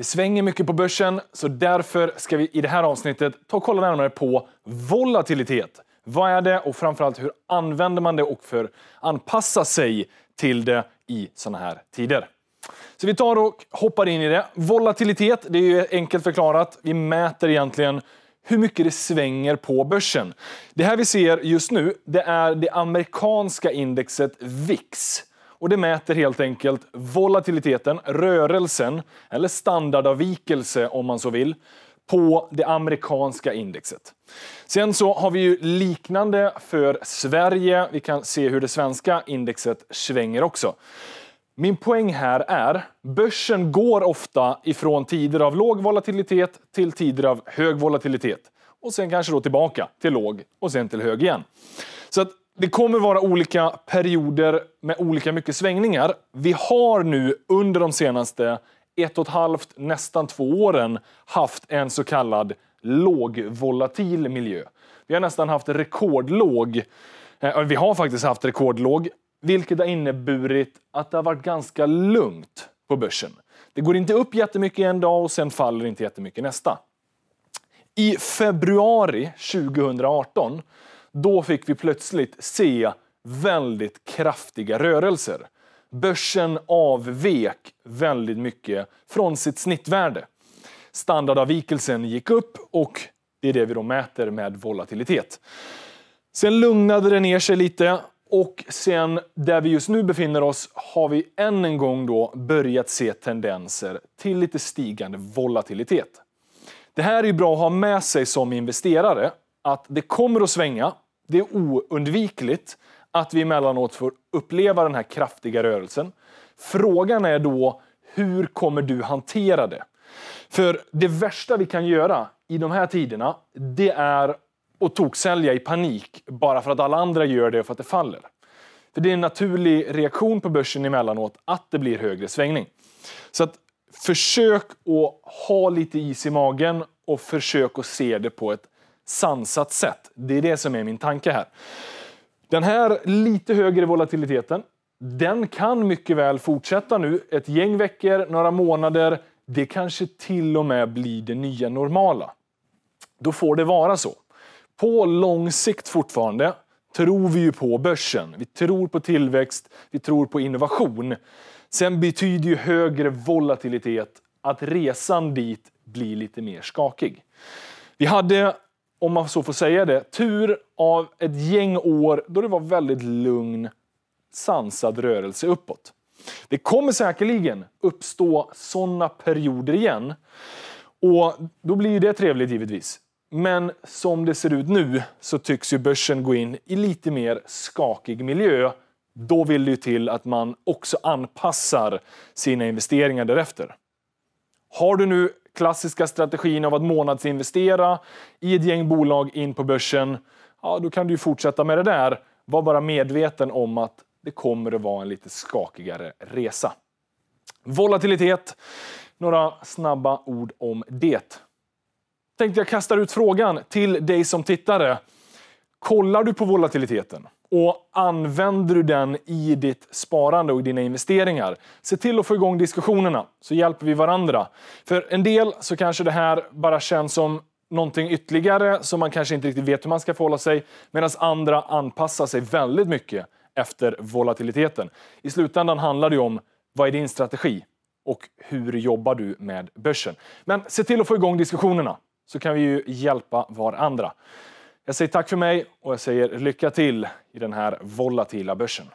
Det svänger mycket på börsen, så därför ska vi i det här avsnittet ta och kolla närmare på volatilitet. Vad är det och framförallt hur använder man det och för anpassa sig till det i sådana här tider? Så vi tar och hoppar in i det. Volatilitet, det är ju enkelt förklarat. Vi mäter egentligen hur mycket det svänger på börsen. Det här vi ser just nu, det är det amerikanska indexet VIX. Och det mäter helt enkelt volatiliteten, rörelsen, eller standardavvikelse om man så vill, på det amerikanska indexet. Sen så har vi ju liknande för Sverige. Vi kan se hur det svenska indexet svänger också. Min poäng här är börsen går ofta ifrån tider av låg volatilitet till tider av hög volatilitet. Och sen kanske då tillbaka till låg och sen till hög igen. Så att det kommer vara olika perioder med olika mycket svängningar. Vi har nu under de senaste ett och ett halvt, nästan två åren haft en så kallad lågvolatil miljö. Vi har nästan haft rekordlåg, eh, vi har faktiskt haft rekordlåg, vilket har inneburit att det har varit ganska lugnt på börsen. Det går inte upp jättemycket en dag och sen faller inte jättemycket nästa. I februari 2018 då fick vi plötsligt se väldigt kraftiga rörelser. Börsen avvek väldigt mycket från sitt snittvärde. Standardavvikelsen gick upp och det är det vi då mäter med volatilitet. Sen lugnade det ner sig lite och sen där vi just nu befinner oss har vi än en gång då börjat se tendenser till lite stigande volatilitet. Det här är bra att ha med sig som investerare att det kommer att svänga. Det är oundvikligt att vi emellanåt får uppleva den här kraftiga rörelsen. Frågan är då, hur kommer du hantera det? För det värsta vi kan göra i de här tiderna, det är att toksälja i panik bara för att alla andra gör det och för att det faller. För det är en naturlig reaktion på börsen emellanåt att det blir högre svängning. Så att försök att ha lite is i magen och försök att se det på ett sansat sätt. Det är det som är min tanke här. Den här lite högre volatiliteten, den kan mycket väl fortsätta nu ett gäng veckor, några månader. Det kanske till och med blir det nya normala. Då får det vara så. På lång sikt fortfarande tror vi ju på börsen. Vi tror på tillväxt, vi tror på innovation. Sen betyder ju högre volatilitet att resan dit blir lite mer skakig. Vi hade om man så får säga det, tur av ett gäng år då det var väldigt lugn, sansad rörelse uppåt. Det kommer säkerligen uppstå sådana perioder igen. Och då blir det trevligt givetvis. Men som det ser ut nu så tycks ju börsen gå in i lite mer skakig miljö. Då vill det ju till att man också anpassar sina investeringar därefter. Har du nu klassiska strategin av att månadsinvestera i ett gäng bolag in på börsen, ja, då kan du ju fortsätta med det där. Var bara medveten om att det kommer att vara en lite skakigare resa. Volatilitet. Några snabba ord om det. Tänkte jag kastar ut frågan till dig som tittare. Kollar du på volatiliteten? och använder du den i ditt sparande och i dina investeringar? Se till att få igång diskussionerna så hjälper vi varandra. För en del så kanske det här bara känns som någonting ytterligare som man kanske inte riktigt vet hur man ska förhålla sig medan andra anpassar sig väldigt mycket efter volatiliteten. I slutändan handlar det om vad är din strategi och hur jobbar du med börsen? Men se till att få igång diskussionerna så kan vi ju hjälpa varandra. Jag säger tack för mig och jag säger lycka till i den här volatila börsen.